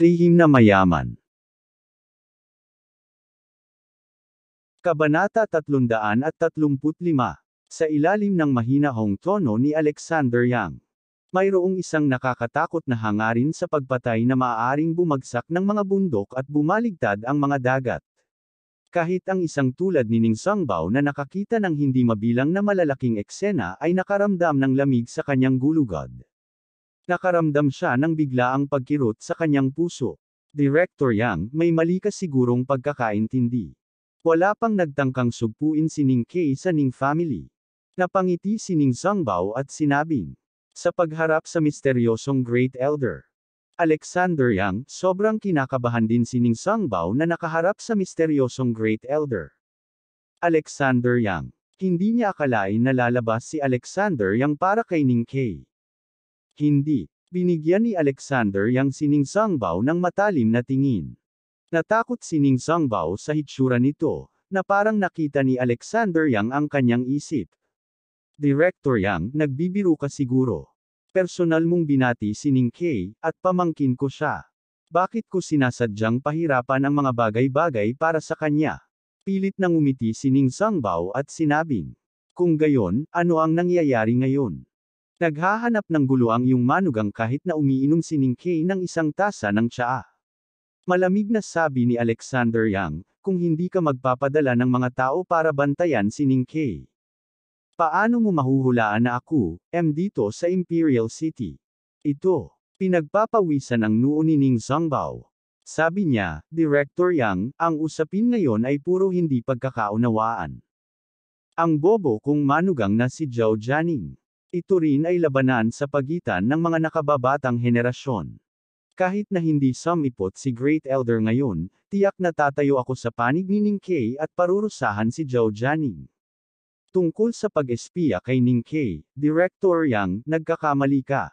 Lihim na mayaman. Kabanata 335. Sa ilalim ng mahinahong tono ni Alexander Yang. Mayroong isang nakakatakot na hangarin sa pagpatay na maaaring bumagsak ng mga bundok at bumaligtad ang mga dagat. Kahit ang isang tulad ni Ning Sangbao na nakakita ng hindi mabilang na malalaking eksena ay nakaramdam ng lamig sa kanyang gulugod. Nakaramdam siya ng biglaang pagkirot sa kanyang puso. Director Yang, may mali ka sigurong pagkakaintindi. Wala pang nagtangkang sugpuin si Ning Kay sa Ning family. Napangiti si Ning Songbao at sinabing, sa pagharap sa misteryosong Great Elder. Alexander Yang, sobrang kinakabahan din si Ning Songbao na nakaharap sa misteryosong Great Elder. Alexander Yang. Hindi niya akalain na lalabas si Alexander Yang para kay Ning Kay. Hindi. Binigyan ni Alexander yang sining Sangbao ng matalim na tingin. Natakot sining Sangbao sa hitsura nito, na parang nakita ni Alexander yang ang kanyang isip. Director yang, nagbibiro ka siguro. Personal mong binati sining Kay, at pamangkin ko siya. Bakit ko sinasadyang pahirapan ang mga bagay-bagay para sa kanya? Pilit nang umiti sining Sangbao at sinabing, kung gayon, ano ang nangyayari ngayon? Naghahanap ng gulo ang iyong manugang kahit na umiinom si Ning Kay ng isang tasa ng tsaa. Malamig na sabi ni Alexander Yang, kung hindi ka magpapadala ng mga tao para bantayan si Ning Kay. Paano mo mahuhulaan na ako, M dito sa Imperial City? Ito, pinagpapawisan ang noo ni Ning Zongbao. Sabi niya, Director Yang, ang usapin ngayon ay puro hindi pagkakaunawaan. Ang bobo kung manugang na si Zhao Jianing. Ito rin ay labanan sa pagitan ng mga nakababatang henerasyon. Kahit na hindi sumipot si Great Elder ngayon, tiyak na tatayo ako sa panig ni Ning Kay at parurusahan si Zhao Jianing. Tungkol sa pag-espiya kay Ning Kay, Director Yang, nagkakamali ka.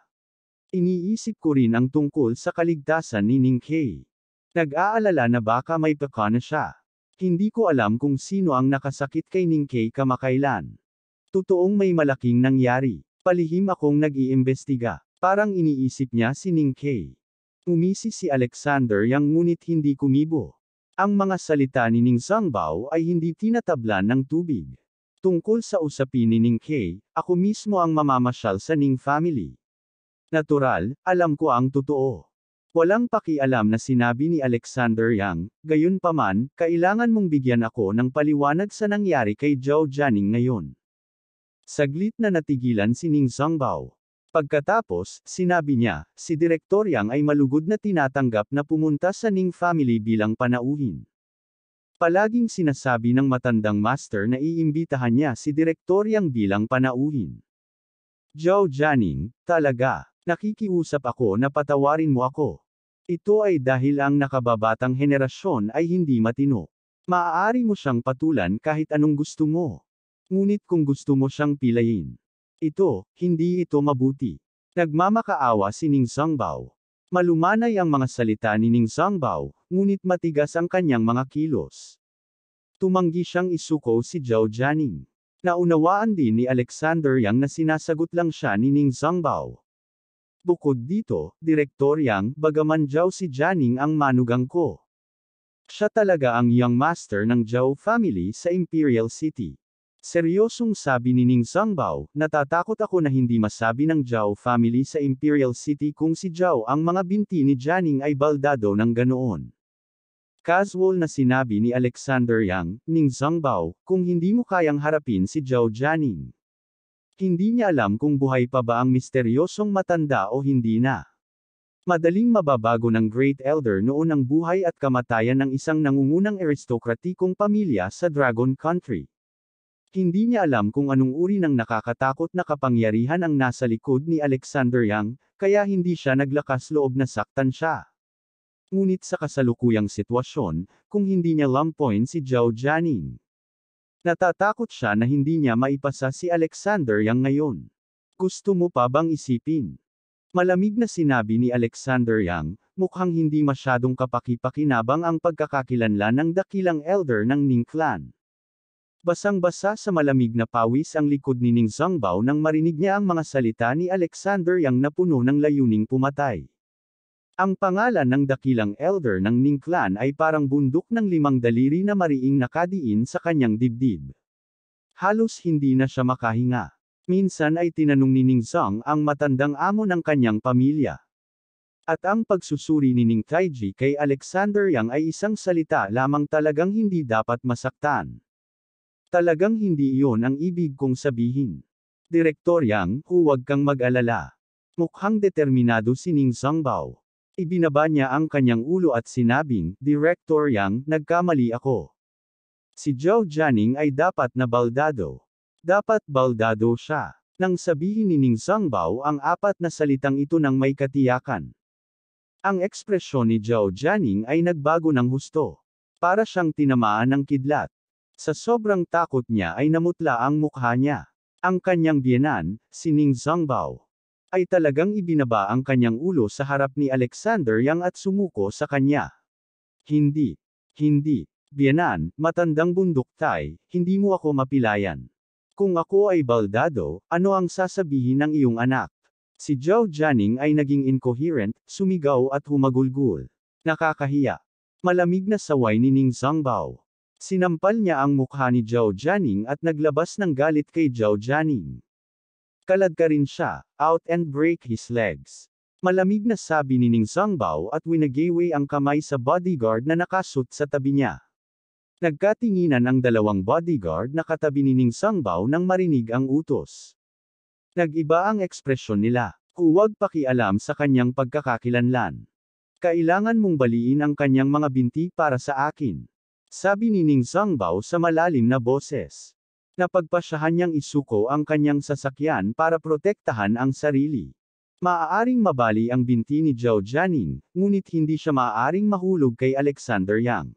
Iniisip ko rin ang tungkol sa kaligtasan ni Ning Kay. Nag-aalala na baka may baka siya. Hindi ko alam kung sino ang nakasakit kay Ning Kay kamakailan. Totoong may malaking nangyari. Palihim akong nag-iimbestiga. Parang iniisip niya si Ning Kay. Umisi si Alexander yang ngunit hindi kumibo. Ang mga salita ni Ning Sangbao ay hindi tinatablan ng tubig. Tungkol sa usapin ni Ning Kay, ako mismo ang mamamasyal sa Ning family. Natural, alam ko ang totoo. Walang pakialam na sinabi ni Alexander Yang, gayon paman, kailangan mong bigyan ako ng paliwanag sa nangyari kay Zhao Jianing ngayon. Saglit na natigilan si Ning Songbao. Pagkatapos, sinabi niya, si Direktor Yang ay malugod na tinatanggap na pumunta sa Ning family bilang panauhin. Palaging sinasabi ng matandang master na iimbitahan niya si Direktor Yang bilang panauhin. Zhao Jianing, talaga, nakikiusap ako na patawarin mo ako. Ito ay dahil ang nakababatang henerasyon ay hindi matino. Maaari mo siyang patulan kahit anong gusto mo. Ngunit kung gusto mo siyang pilayin. Ito, hindi ito mabuti. Nagmamakaawa si Ning Sangbao. Malumanay ang mga salita ni Ning Sangbao, ngunit matigas ang kanyang mga kilos. Tumanggi siyang isuko si Zhao Jianing. Naunawaan din ni Alexander Yang na sinasagot lang siya ni Ning Sangbao. Bukod dito, Direktor Yang, bagaman Zhao si Jianing ang manugang ko. Siya talaga ang young master ng Zhao family sa Imperial City. Seryosong sabi ni Ning Sangbao, natatakot ako na hindi masabi ng Zhao family sa Imperial City kung si Zhao ang mga binti ni Janing ay baldado ng ganoon. Casual na sinabi ni Alexander Yang, Ning Zangbao, kung hindi mo kayang harapin si Zhao Jianing. Hindi niya alam kung buhay pa ba ang misteryosong matanda o hindi na. Madaling mababago ng Great Elder noon ang buhay at kamatayan ng isang nangungunang aristokratikong pamilya sa Dragon Country. Hindi niya alam kung anong uri ng nakakatakot na kapangyarihan ang nasa likod ni Alexander Yang, kaya hindi siya naglakas loob na saktan siya. Ngunit sa kasalukuyang sitwasyon, kung hindi niya lampoin si Zhao Jianing. Natatakot siya na hindi niya maipasa si Alexander Yang ngayon. Gusto mo pa bang isipin? Malamig na sinabi ni Alexander Yang, mukhang hindi masyadong kapaki-pakinabang ang pagkakakilanlan ng dakilang elder ng Ning Clan. Basang-basa sa malamig na pawis ang likod ni Ning Zangbao nang marinig niya ang mga salita ni Alexander Yang na puno ng layuning pumatay. Ang pangalan ng dakilang elder ng Ning clan ay parang bundok ng limang daliri na mariing nakadiin sa kanyang dibdib. Halos hindi na siya makahinga. Minsan ay tinanong ni Ning Zhang ang matandang amo ng kanyang pamilya. At ang pagsusuri ni Ning Taiji kay Alexander Yang ay isang salita lamang talagang hindi dapat masaktan. Talagang hindi iyon ang ibig kong sabihin. Direktor Yang, huwag kang mag-alala. Mukhang determinado si Ning Sangbao. Ibinaba niya ang kanyang ulo at sinabing, Direktor Yang, nagkamali ako. Si Zhao Jianing ay dapat na baldado. Dapat baldado siya. Nang sabihin ni Ning Sangbao ang apat na salitang ito ng may katiyakan. Ang ekspresyon ni Zhao Jianing ay nagbago ng husto. Para siyang tinamaan ng kidlat. Sa sobrang takot niya ay namutla ang mukha niya. Ang kanyang bienan, si Ning Zangbao, ay talagang ibinaba ang kanyang ulo sa harap ni Alexander Yang at sumuko sa kanya. Hindi. Hindi. bienan, matandang bundok tay, hindi mo ako mapilayan. Kung ako ay baldado, ano ang sasabihin ng iyong anak? Si Zhao Jianing ay naging incoherent, sumigaw at humagulgul. Nakakahiya. Malamig na saway ni Ning Zangbao. Sinampal niya ang mukha ni Zhao Jianing at naglabas ng galit kay Zhao Jianing. Kalad ka rin siya, out and break his legs. Malamig na sabi ni Ning Sangbao at winagayway ang kamay sa bodyguard na nakasuot sa tabi niya. Nagkatinginan ang dalawang bodyguard na katabi ni Ning Sangbao nang marinig ang utos. Nagiba ang ekspresyon nila. Huwag pakialam sa kanyang pagkakakilanlan. Kailangan mong baliin ang kanyang mga binti para sa akin. Sabi ni Ning Zangbao sa malalim na boses. Napagpasyahan niyang isuko ang kanyang sasakyan para protektahan ang sarili. Maaaring mabali ang binti ni Zhao Jianin, ngunit hindi siya maaaring mahulog kay Alexander Yang.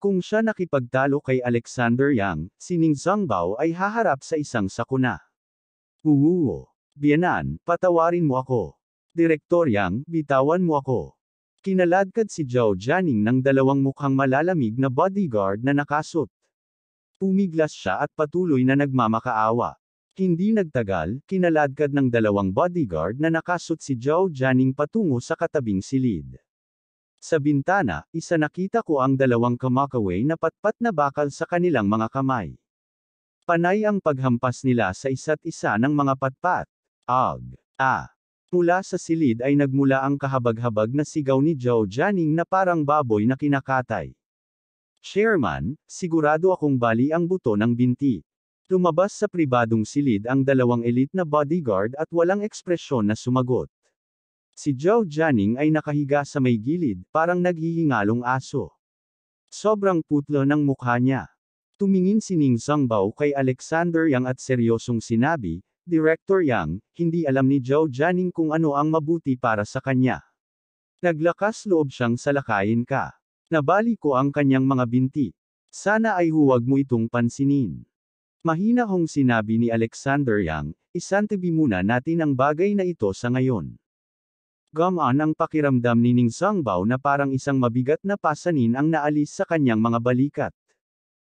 Kung siya nakipagtalo kay Alexander Yang, si Ning Zangbao ay haharap sa isang sakuna. Uuwo. Bianan, patawarin mo ako. Direktor Yang, bitawan mo ako. Kinaladkad si Joe Janning ng dalawang mukhang malalamig na bodyguard na nakasuot. Umiglas siya at patuloy na nagmamakaawa. Hindi nagtagal, kinaladkad ng dalawang bodyguard na nakasuot si Joe Janning patungo sa katabing silid. Sa bintana, isa nakita ko ang dalawang kamakaway na patpat na bakal sa kanilang mga kamay. Panay ang paghampas nila sa isa't isa ng mga patpat. Ag. Ah. Mula sa silid ay nagmula ang kahabag-habag na sigaw ni Joe Janning na parang baboy na kinakatay. Chairman, sigurado akong bali ang buto ng binti. Tumabas sa pribadong silid ang dalawang elite na bodyguard at walang ekspresyon na sumagot. Si Joe Janning ay nakahiga sa may gilid, parang naghihingalong aso. Sobrang putlo ng mukha niya. Tumingin si Ning Sangbao kay Alexander Yang at seryosong sinabi, Director Yang, hindi alam ni Zhao Jianing kung ano ang mabuti para sa kanya. Naglakas loob siyang salakayin ka. Nabali ko ang kanyang mga binti. Sana ay huwag mo itong pansinin. Mahina hong sinabi ni Alexander Yang, isantabi muna natin ang bagay na ito sa ngayon. Gamaan ang pakiramdam ni Ning Sangbao na parang isang mabigat na pasanin ang naalis sa kanyang mga balikat.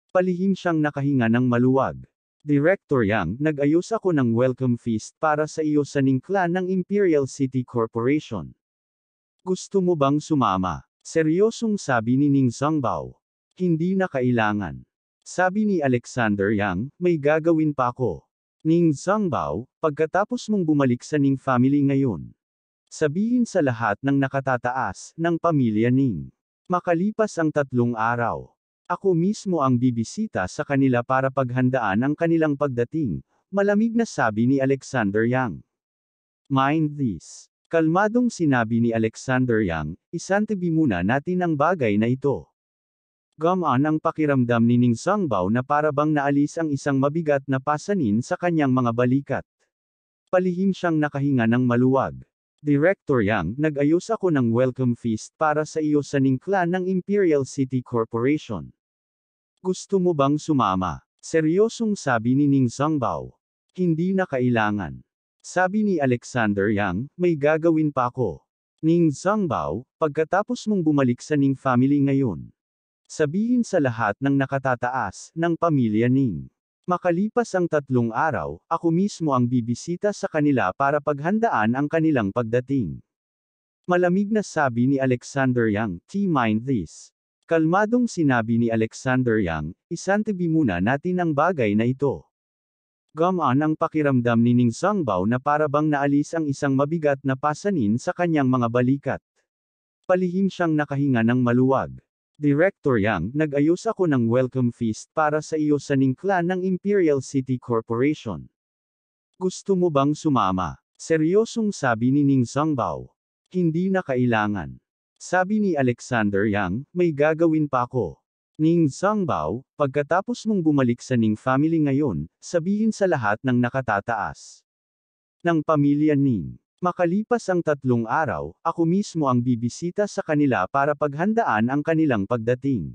Palihim siyang nakahinga ng maluwag. Director Yang, nag-ayos ako ng welcome feast para sa iyo sa Ningkla ng Imperial City Corporation. Gusto mo bang sumama? Seryosong sabi ni Ning Zangbao. Hindi na kailangan. Sabi ni Alexander Yang, may gagawin pa ako. Ning Zangbao, pagkatapos mong bumalik sa Ning family ngayon. Sabihin sa lahat ng nakatataas, ng pamilya Ning. Makalipas ang tatlong araw. Ako mismo ang bibisita sa kanila para paghandaan ang kanilang pagdating, malamig na sabi ni Alexander Yang. Mind this. Kalmadong sinabi ni Alexander Yang, isantabi muna natin ang bagay na ito. Gamaan ang pakiramdam ni Ning Sangbao na parabang naalis ang isang mabigat na pasanin sa kanyang mga balikat. Palihim siyang nakahinga ng maluwag. Director Yang, nag-ayos ako ng welcome feast para sa iyo sa Ning Clan ng Imperial City Corporation. Gusto mo bang sumama? Seryosong sabi ni Ning Sangbao. Hindi na kailangan. Sabi ni Alexander Yang, may gagawin pa ako. Ning Zangbao, pagkatapos mong bumalik sa Ning family ngayon. Sabihin sa lahat ng nakatataas, ng pamilya Ning. Makalipas ang tatlong araw, ako mismo ang bibisita sa kanila para paghandaan ang kanilang pagdating. Malamig na sabi ni Alexander Yang, T-mind this. Kalmadong sinabi ni Alexander Yang, isantabi muna natin ang bagay na ito. Gamaan ang pakiramdam ni Ning Sangbao na parabang naalis ang isang mabigat na pasanin sa kanyang mga balikat. Palihim siyang nakahinga ng maluwag. Director Yang, nag-ayos ako ng welcome feast para sa iyo sa Ning Clan ng Imperial City Corporation. Gusto mo bang sumama? Seryosong sabi ni Ning Sangbao. Hindi na kailangan. Sabi ni Alexander Yang, may gagawin pa ako. Ning Zangbao, pagkatapos mong bumalik sa Ning family ngayon, sabihin sa lahat ng nakatataas ng pamilya Ning. Makalipas ang tatlong araw, ako mismo ang bibisita sa kanila para paghandaan ang kanilang pagdating.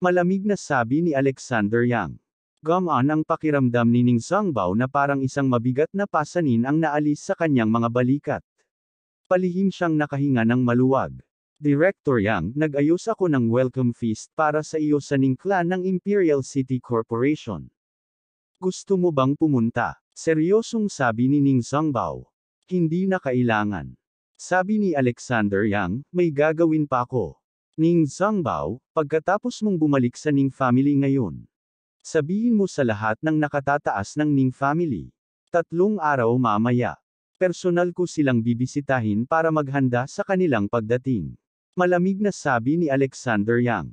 Malamig na sabi ni Alexander Yang. Gamaan ang pakiramdam ni Ning Zangbao na parang isang mabigat na pasanin ang naalis sa kanyang mga balikat. Palihim siyang nakahinga ng maluwag. Director Yang, nag-ayos ako ng welcome feast para sa iyo sa ningkla ng Imperial City Corporation. Gusto mo bang pumunta? Seryosong sabi ni Ning Zangbao. Hindi na kailangan. Sabi ni Alexander Yang, may gagawin pa ako. Ning Zangbao, pagkatapos mong bumalik sa Ning family ngayon. Sabihin mo sa lahat ng nakatataas ng Ning family. Tatlong araw mamaya. Personal ko silang bibisitahin para maghanda sa kanilang pagdating. Malamig na sabi ni Alexander Yang.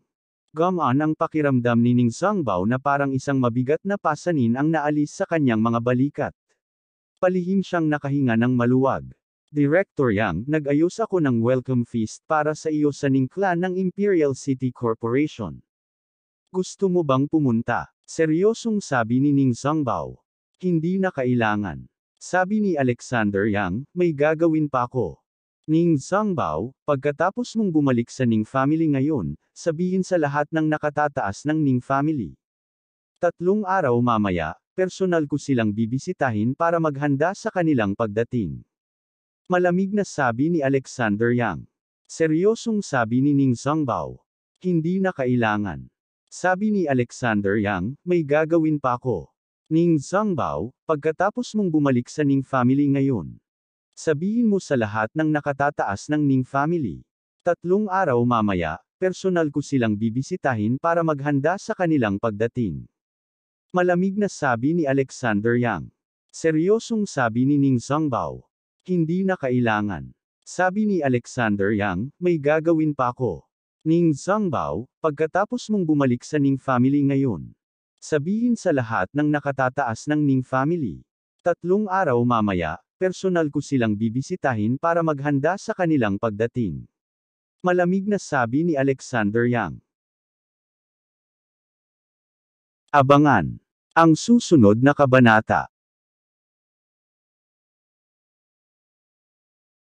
Gamaan ang pakiramdam ni Ning Sangbao na parang isang mabigat na pasanin ang naalis sa kanyang mga balikat. Palihim siyang nakahinga ng maluwag. Director Yang, nag-ayos ako ng welcome feast para sa iyo sa Ning Clan ng Imperial City Corporation. Gusto mo bang pumunta? Seryosong sabi ni Ning Sangbao. Hindi na kailangan. Sabi ni Alexander Yang, may gagawin pa ako. Ning Zangbao, pagkatapos mong bumalik sa Ning family ngayon, sabihin sa lahat ng nakatataas ng Ning family. Tatlong araw mamaya, personal ko silang bibisitahin para maghanda sa kanilang pagdating. Malamig na sabi ni Alexander Yang. Seryosong sabi ni Ning Zangbao. Hindi na kailangan. Sabi ni Alexander Yang, may gagawin pa ako. Ning Zangbao, pagkatapos mong bumalik sa Ning family ngayon, Sabihin mo sa lahat ng nakatataas ng Ning family. Tatlong araw mamaya, personal ko silang bibisitahin para maghanda sa kanilang pagdating. Malamig na sabi ni Alexander Yang. Seryosong sabi ni Ning Zangbao. Hindi na kailangan. Sabi ni Alexander Yang, may gagawin pa ako. Ning Zangbao, pagkatapos mong bumalik sa Ning family ngayon. Sabihin sa lahat ng nakatataas ng Ning family. Tatlong araw mamaya, personal ko silang bibisitahin para maghanda sa kanilang pagdating. Malamig na sabi ni Alexander Yang. Abangan! Ang susunod na kabanata.